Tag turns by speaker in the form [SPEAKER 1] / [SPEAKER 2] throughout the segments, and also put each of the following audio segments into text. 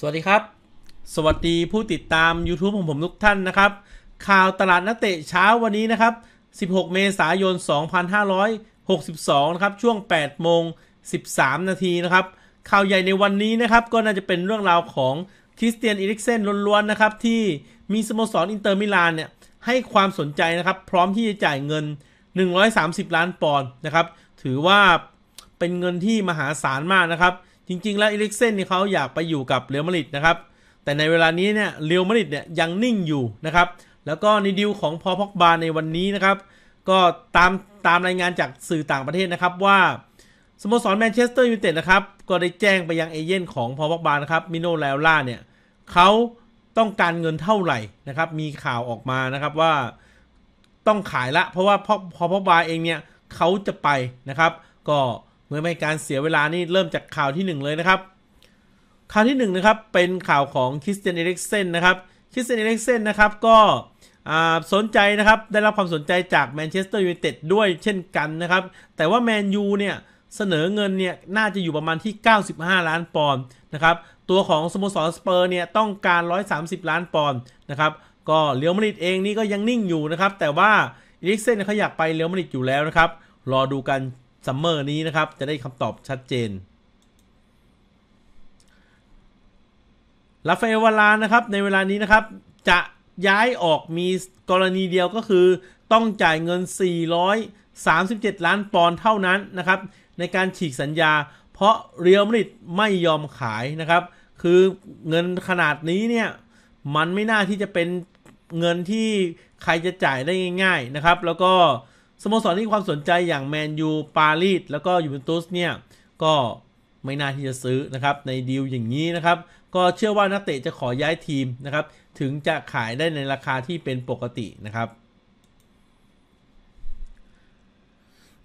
[SPEAKER 1] สวัสดีครับ สวัสดีผู้ติดตาม YouTube ของผมทุกท่านนะครับ ข่าวตลาดนักเตะเช้าวันนี้นะครับ 16 เมษายน 2562 นะครับ ช่วง8โมง 13 นาทีนะครับ ข่าวใหญ่ในวันนี้นะครับก็น่าจะเป็นเรื่องราวของคริสเตียนอีริกเซนล้วนๆ นะครับที่มีสโมสรอินเตอร์มิลานเนี่ย ให้ความสนใจนะครับพร้อมที่จะจ่ายเงิน 130 ล้านปอนด์นะครับ ถือว่าเป็นเงินที่มหาศาลมากนะครับจริง ๆแล้วอีลิกเซนนี่เขาอยากไปอยู่กับเรียวมาริดนะครับ แต่ในเวลานี้เนี่ยเรียวมาริดเนี่ยยังนิ่งอยู่นะครับ แล้วก็ในดิวของพอพอกบาในวันนี้นะครับ ก็ตามตามรายงานจากสื่อต่างประเทศนะครับว่าสโมสรแมนเชสเตอร์ยูไนเต็ดนะครับก็ได้แจ้งไปยังเอเย่นของพอพอกบานะครับมิโนแลล่าเนี่ยเขาต้องการเงินเท่าไหร่นะครับ มีข่าวออกมานะครับว่าต้องขายละเพราะว่าพอพอกบาเองเนี่ยเขาจะไปนะครับก็เมื่อไม่การเสียเวลานี่เริ่มจากข่าวที่1เลยนะครับ ข่าวที่1นนะครับ เป็นข่าวของคริสเตียนเอเล็กเซนนะครับคริสเตียนเอเล็กเซนนะครับ ก็สนใจนะครับได้รับความสนใจจากแมนเชสเตอร์ยูไนเต็ดด้วยเช่นกันนะครับ แต่ว่าแมนยูเนี่ย เสนอเงินเนี่ยน่าจะอยู่ประมาณที่ 95 ล้านปอนด์นะครับ ตัวของสโมสรสเปอร์เนี่ย ต้องการ 130 ล้านปอนด์นะครับ ก็เลี้ยวมาริดเองนี่ก็ยังนิ่งอยู่นะครับ แต่ว่าเอเลิกเซนเขาอยากไปเลี้ยวมาริดอยู่แล้วนะครับรอดูกันซัมเมอร์นี้นะครับ จะได้คำตอบชัดเจนลาฟาเอลวาลานะครับในเวลานี้นะครับจะย้ายออกมีกรณีเดียวก็คือ ต้องจ่ายเงิน 437 ล้านปอนด์เท่านั้นนะครับ ในการฉีกสัญญาเพราะเรียลมริดไม่ยอมขายนะครับ คือเงินขนาดนี้เนี่ย มันไม่น่าที่จะเป็นเงินที่ใครจะจ่ายได้ง่ายๆนะครับ แล้วก็สโมสรที่ความสนใจอย่างแมนยู ปารีส แล้วก็ยูเวนตุสเนี่ย ก็ไม่น่าที่จะซื้อนะครับในดีลอย่างนี้นะครับ ก็เชื่อว่านักเตะจะขอย้ายทีมนะครับ ถึงจะขายได้ในราคาที่เป็นปกตินะครับ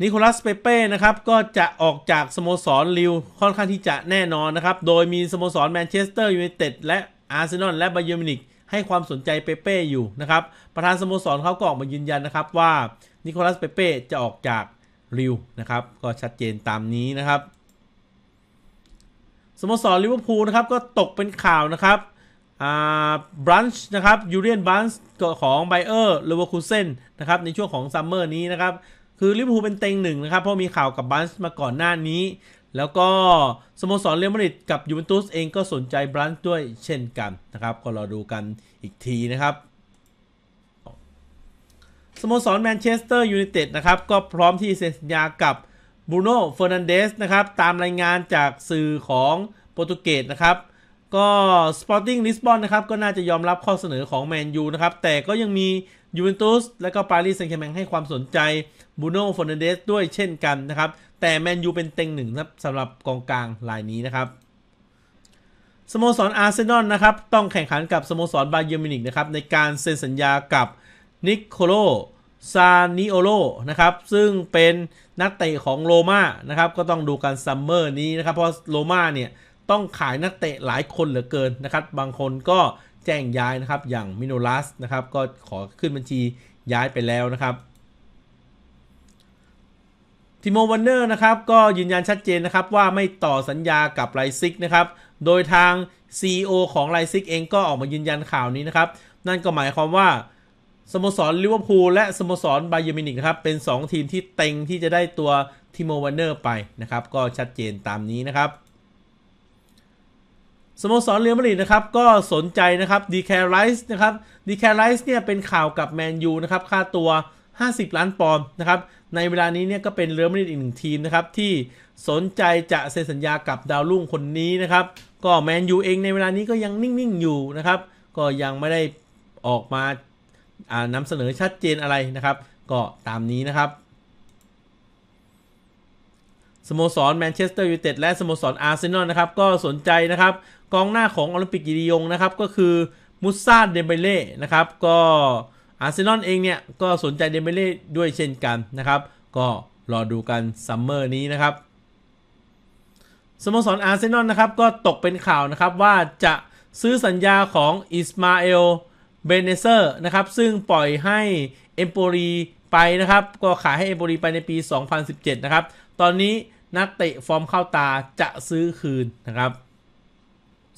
[SPEAKER 1] นิโคลัสเปเป้นะครับก็จะออกจากสโมสรลิว ค่อนข้างที่จะแน่นอนนะครับ โดยมีสโมสรแมนเชสเตอร์ยูไนเต็ด และอาร์เซนอลและบาเยอร์มินิกให้ความสนใจเปเป้ อยู่ นะครับ ประธานสโมสรเขาก็ออกมายืนยันนะครับว่านิโคลัสเปเป้ จะออกจากริวนะครับก็ชัดเจนตามนี้นะครับสโมสรลิเวอร์พูลนะครับก็ตกเป็นข่าวนะครับบรันช์นะครับยูเรียนบรันช์ของไบเออร์ลลเวอร์คูเซนนะครับในช่วงของซัมเมอร์นี้นะครับ คือลิเวอร์พูลเป็นเต็งหนึ่งนะครับ เพราะมีข่าวกับบรันช์มาก่อนหน้านี้แล้วก็สโมสรเรอัลมาดริดกับยูเวนตุสเองก็สนใจบรัน์ด้วยเช่นกันนะครับ ก็รอดูกันอีกทีนะครับ สโมสรแมนเชสเตอร์ยูไนเต็ดนะครับ ก็พร้อมที่เซ็นสัญญากับบูโน่เฟอร์นันเดสนะครับ ตามรายงานจากสื่อของโปรตุเกสนะครับ ก็ปอร์ติ้งลิสบอนนะครับ ก็น่าจะยอมรับข้อเสนอของแมนยูนะครับ แต่ก็ยังมียูเวนตุสและก็ปารีสแซงต์แชร์แมงให้ความสนใจบูโน่ฟอนนเดสด้วยเช่นกันนะครับ แต่แมนยูเป็นเต็งหนึ่งครับสำหรับกองกลางรายนี้นะครับสโมสรอาร์เซนอลนะครับต้องแข่งขันกับสโมสรบาเยอร์มินิกนะครับ ในการเซ็นสัญญากับนิโคโลซานิโอโลนะครับ ซึ่งเป็นนักเตะของโรม่านะครับ ก็ต้องดูการซัมเมอร์นี้นะครับ เพราะโรม่าเนี่ย ต้องขายนักเตะหลายคนเหลือเกินนะครับบางคนก็แจ้งย้ายนะครับ อย่างมิโนลัสนะครับ ก็ขอขึ้นบัญชีย้ายไปแล้วนะครับทิโมวันเนอร์นะครับ ก็ยืนยันชัดเจนนะครับว่าไม่ต่อสัญญากับไลซิกนะครับ โดยทาง CEO ของไลซิกเองก็ออกมายืนยันข่าวนี้นะครับ นั่นก็หมายความว่าสโมสรลิเวอร์พูลและสโมสรไบเยอร์มินิกนะครับ เป็น 2 ทีมที่เต็งที่จะได้ตัวทิโมวันเนอร์ไปนะครับ ก็ชัดเจนตามนี้นะครับสโมสรเรอยมาริดนะครับก็สนใจนะครับดีแคไรส์นะครับดีแคไรส์เนี่ยเป็นข่าวกับแมนยูนะครับ ค่าตัว 50 ล้านปอนด์นะครับในเวลานี้เนี่ยก็เป็นเรอมาริดอีกหนึ่งทีมนะครับ ที่สนใจจะเซ็นสัญญากับดาวรุ่งคนนี้นะครับ ก็แมนยูเองในเวลานี้ก็ยังนิ่งๆอยู่นะครับ ก็ยังไม่ได้ออกมานำเสนอชัดเจนอะไรนะครับ ก็ตามนี้นะครับสโมสรแมนเชสเตอร์ยูไนเต็ดและสโมสรอาร์เซนอลนะครับ ก็สนใจนะครับกองหน้าของโอลิมปิกกีดิยงนะครับ ก็คือมุซาเดเบเล่นะครับ ก็อาร์เซนอลเองเนี่ยก็สนใจเดเบเล่ด้วยเช่นกันนะครับ ก็รอดูกันซัมเมอร์นี้นะครับ สโมสรอาร์เซนอลนะครับ ก็ตกเป็นข่าวนะครับว่าจะซื้อสัญญาของอิสมาเอลเบเนเซอร์นะครับ ซึ่งปล่อยให้เอมโปรีไปนะครับ ก็ขายให้เอมโปรีไปในปี2017นะครับตอนนี้นักเตะฟอร์มเข้าตาจะซื้อคืนนะครับ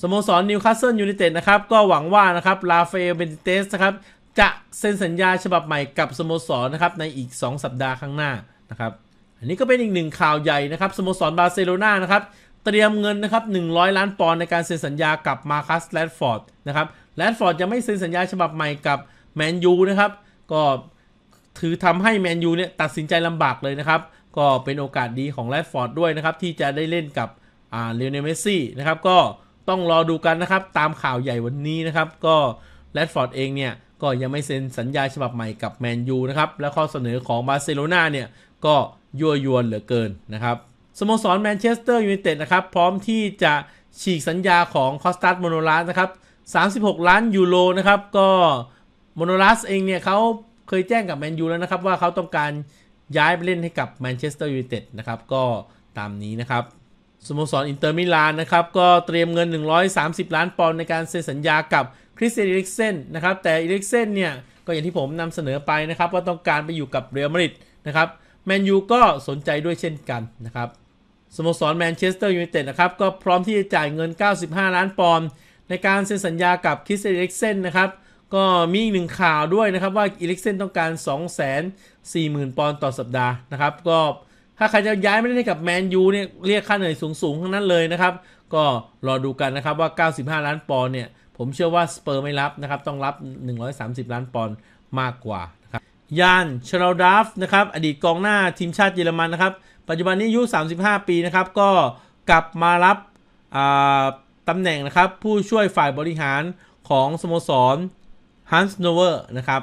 [SPEAKER 1] สโมสรนิวคาสเซิลยูไนเต็ดนะครับก็หวังว่านะครับลาเฟลเบนเตสนะครับจะเซ็นสัญญาฉบับใหม่กับสโมสรนะครับในอีก 2 สัปดาห์ข้างหน้านะครับ อันนี้ก็เป็นอีกหนึ่งข่าวใหญ่นะครับสโมสรบาร์เซโลนานะครับเตรียมเงินนะครับ100 ล้านปอนด์ในการเซ็นสัญญากับมาคัสแลดฟอร์ดนะครับแลดฟอร์ดจะไม่เซ็นสัญญาฉบับใหม่กับแมนยูนะครับก็ถือทำให้แมนยูเนี่ยตัดสินใจลำบากเลยนะครับก็เป็นโอกาสดีของแรดฟอร์ดด้วยนะครับ ที่จะได้เล่นกับอ่าเลโอเนเมสซี่นะครับ ก็ต้องรอดูกันนะครับ ตามข่าวใหญ่วันนี้นะครับ ก็แรดฟอร์ดเองเนี่ย ก็ยังไม่เซ็นสัญญาฉบับใหม่กับแมนยูนะครับ และข้อเสนอของบาร์เซโลนาเนี่ย ก็ยั่วยวนเหลือเกินนะครับสโมสรแมนเชสเตอร์ยูไนเต็ดนะครับ พร้อมที่จะฉีกสัญญาของคอสตัสโมโนลัสนะครับ 36 ล้านยูโรนะครับก็โมโนลัสเองเนี่ยเขาเคยแจ้งกับแมนยูแล้วนะครับว่าเขาต้องการย้ายไปเล่นให้กับแมนเชสเตอร์ยูไนเต็ดนะครับก็ตามนี้นะครับสโมสรอินเตอร์มิลานนะครับก็เตรียมเงิน 130 ล้านปอนด์ในการเซ็นสัญญากับคริสเตียนอิลิกเซนนะครับ แต่อิลิกเซนเนี่ยก็อย่างที่ผมนำเสนอไปนะครับ ว่าต้องการไปอยู่กับเรอัลมาดริดนะครับแมนยูก็สนใจด้วยเช่นกันนะครับสโมสรแมนเชสเตอร์ยูไนเต็ดนะครับ ก็พร้อมที่จะจ่ายเงิน 95 ล้านปอนด์ในการเซ็นสัญญากับคริสเตียนอิลิกเซนนะครับก็มีอีกหนึ่งข่าวด้วยนะครับว่าอีลิกเซนต้องการ 2 4 0 0 0 0 ปอนด์ต่อสัปดาห์นะครับก็ถ้าใครจะย้ายไม่ได้กับแมนยูเนี่ยเรียกค่าเหนื่อยสูงๆทั้งนั้นเลยนะครับ ก็รอดูกันนะครับว่า 95 ล้านปอนด์เนี่ย ผมเชื่อว่าสเปอร์ไม่รับนะครับ ต้องรับ 130 ล้านปอนด์มากกว่านะครับยานชาร์ลดาฟนะครับ อดีตกองหน้าทีมชาติเยอรมันนะครับปัจจุบันนี้อายุ 35 ปีนะครับก็กลับมารับตำแหน่งนะครับผู้ช่วยฝ่ายบริหารของสโมสรฮันส์โนเวอร์นะครับ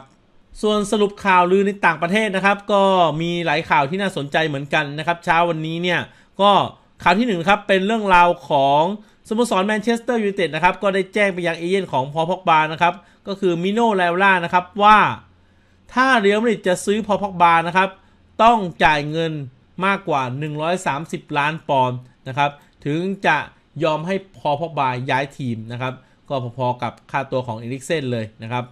[SPEAKER 1] ส่วนสรุปข่าวลือในต่างประเทศนะครับ ก็มีหลายข่าวที่น่าสนใจเหมือนกันนะครับ เช้าวันนี้เนี่ย ก็ข่าวที่1นครับ เป็นเรื่องราวของสโมสรแมนเชสเตอร์ยูไนเต็ดนะครับ ก็ได้แจ้งไปยังเอเย่นของพอพอกบานะครับ ก็คือมิโนแลวล่า นะครับว่า ถ้าเรียลมาดริดจะซื้อพอพอกบานะครับ ต้องจ่ายเงินมากกว่า 130 ล้านปอนด์นะครับ ถึงจะยอมให้พอพอกบาย้ายทีมนะครับ ก็พอๆกับค่าตัวของเอลิกเซนเลยนะครับ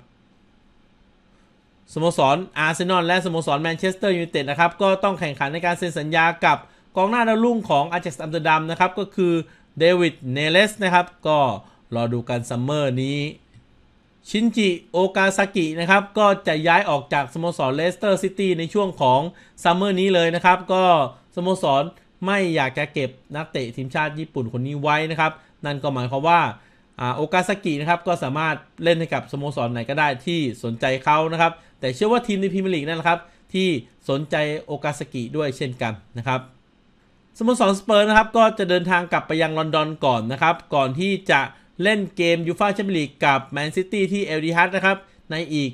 [SPEAKER 1] สโมสรอาร์เซนอลและสโมสรแมนเชสเตอร์ยูไนเต็ดนะครับ ก็ต้องแข่งขันในการเซ็นสัญญากับกองหน้าดาวรุ่งของอาจ็กซสอัมสเตอร์ดัมนะครับ ก็คือเดวิดเนเลสนะครับ ก็รอดูกันซัมเมอร์นี้ ชินจิโอกาซากินะครับก็จะย้ายออกจากสโมสรเลสเตอร์ซิตี้ในช่วงของซัมเมอร์นี้เลยนะครับ ก็สโมสรไม่อยากจะเก็บนักเตะทีมชาติญี่ปุ่นคนนี้ไว้นะครับ นั่นก็หมายความว่าโอกาซากินะครับก็สามารถเล่นให้กับสโมสรไหนก็ได้ที่สนใจเขานะครับแต่เชื่อว่าทีมในพรีเมียร์ลีกนั่นแหละครับที่สนใจโอกาสกิด้วยเช่นกันนะครับสโมสรสเปอร์นะครับก็จะเดินทางกลับไปยังลอนดอนก่อนนะครับ ก่อนที่จะเล่นเกมยูฟาแชมเปี้ยนลีกกับแมนซิตี้ที่เอลดิฮัตนะครับในอีก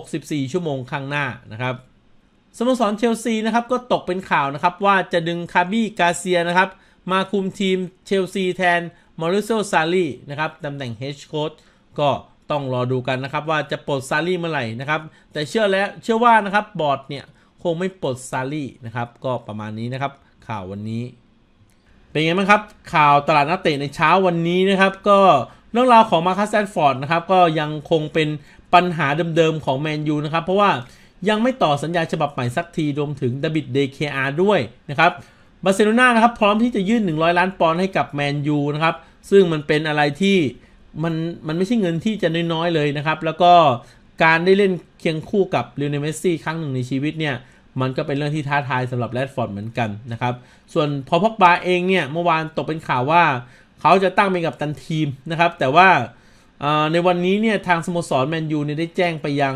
[SPEAKER 1] 64 ชั่วโมงข้างหน้านะครับสโมสรเชลซีนะครับก็ตกเป็นข่าวนะครับว่าจะดึงคาบี้กาเซียนะครับ มาคุมทีมเชลซีแทนมอริโซซาลีนะครับตำแหน่งเฮดโค้ชก็ต้องรอดูกันนะครับว่าจะปลดซารี่เมื่อไหร่นะครับแต่เชื่อแล้วเชื่อว่านะครับบอร์ดเนี่ยคงไม่ปลดซารี่นะครับก็ประมาณนี้นะครับข่าววันนี้ เป็นไงบ้างครับ ข่าวตลาดนักเตะในเช้าวันนี้นะครับก็เรื่องราวของมาคัสแซนฟอร์ดนะครับก็ยังคงเป็นปัญหาเดิมๆของแมนยูนะครับเพราะว่ายังไม่ต่อสัญญาฉบับใหม่สักทีรวมถึงดบิดเดเคอาด้วยนะครับบาร์เซโลนานะครับพร้อมที่จะยื่น 100 ล้านปอนด์ให้กับแมนยูนะครับซึ่งมันเป็นอะไรที่มันมันไม่ใช่เงินที่จะน้อยๆเลยนะครับ แล้วก็การได้เล่นเคียงคู่กับลิวเนเมสซี่ครั้งหนึ่งในชีวิตเนี่ย มันก็เป็นเรื่องที่ท้าทายสำหรับแรดฟอร์ดเหมือนกันนะครับ ส่วนพอพอกบาเองเนี่ยเมื่อวานตกเป็นข่าวว่าเขาจะตั้งเป็นกับตันทีมนะครับ แต่ว่าในวันนี้เนี่ยทางสโมสรแมนยูเนี่ยได้แจ้งไปยัง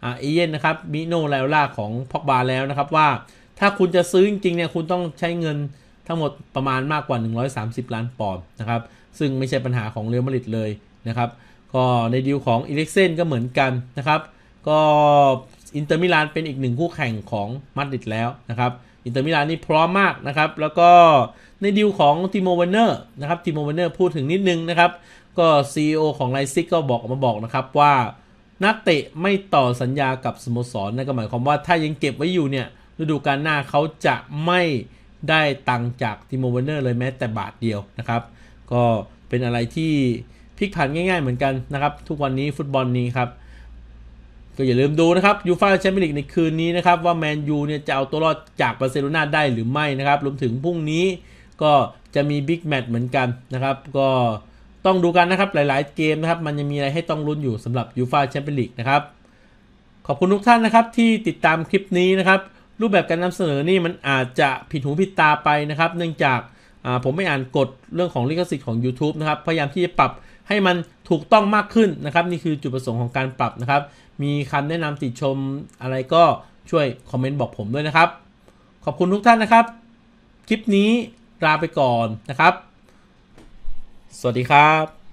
[SPEAKER 1] เอเย่นนะครับมิโนไลล่าของพอกบาแล้วนะครับว่าถ้าคุณจะซื้อจริงๆเนี่ย คุณต้องใช้เงินทั้งหมดประมาณมากกว่า130ล้านปอนด์นะครับซึ่งไม่ใช่ปัญหาของเรอัลมาดริดเลยนะครับ ก็ในดีลของอิเล็กเซนก็เหมือนกันนะครับ ก็อินเตอร์มิลานเป็นอีกหนึ่งคู่แข่งของมาดริดแล้วนะครับ อินเตอร์มิลานนี่พร้อมมากนะครับ แล้วก็ในดีลของติโมเวนเนอร์นะครับติโมเวนเนอร์พูดถึงนิดนึงนะครับ ก็ CEO ของไลซิกก็บอกออกมาบอกนะครับว่านักเตะไม่ต่อสัญญากับสโมสร นั่นก็หมายความว่าถ้ายังเก็บไว้อยู่เนี่ย ฤดูกาลหน้าเขาจะไม่ได้ตังจากติโมเวนเนอร์เลยแม้แต่บาทเดียวนะครับก็เป็นอะไรที่พลิกผันง่ายๆเหมือนกันนะครับ ทุกวันนี้ฟุตบอลนี้ครับ ก็อย่าลืมดูนะครับยูฟ่าแชมเปี้ยนลีกในคืนนี้นะครับ ว่าแมนยูเนี่ยจะเอาตัวรอดจากบาร์เซโลนาได้หรือไม่นะครับ รวมถึงพรุ่งนี้ก็จะมีบิ๊กแมตช์เหมือนกันนะครับ ก็ต้องดูกันนะครับหลายๆ เกมนะครับ มันยังมีอะไรให้ต้องลุ้นอยู่สำหรับยูฟ่าแชมเปี้ยนลีกนะครับขอบคุณทุกท่านนะครับ ที่ติดตามคลิปนี้นะครับ รูปแบบการนำเสนอนี่มันอาจจะผิดหูผิดตาไปนะครับ เนื่องจากผมไม่อ่านกฎเรื่องของลิขสิทธิ์ของ YouTube นะครับ พยายามที่จะปรับให้มันถูกต้องมากขึ้นนะครับ นี่คือจุดประสงค์ของการปรับนะครับ มีคำแนะนำติดชมอะไรก็ช่วยคอมเมนต์บอกผมด้วยนะครับ ขอบคุณทุกท่านนะครับ คลิปนี้ลาไปก่อนนะครับ สวัสดีครับ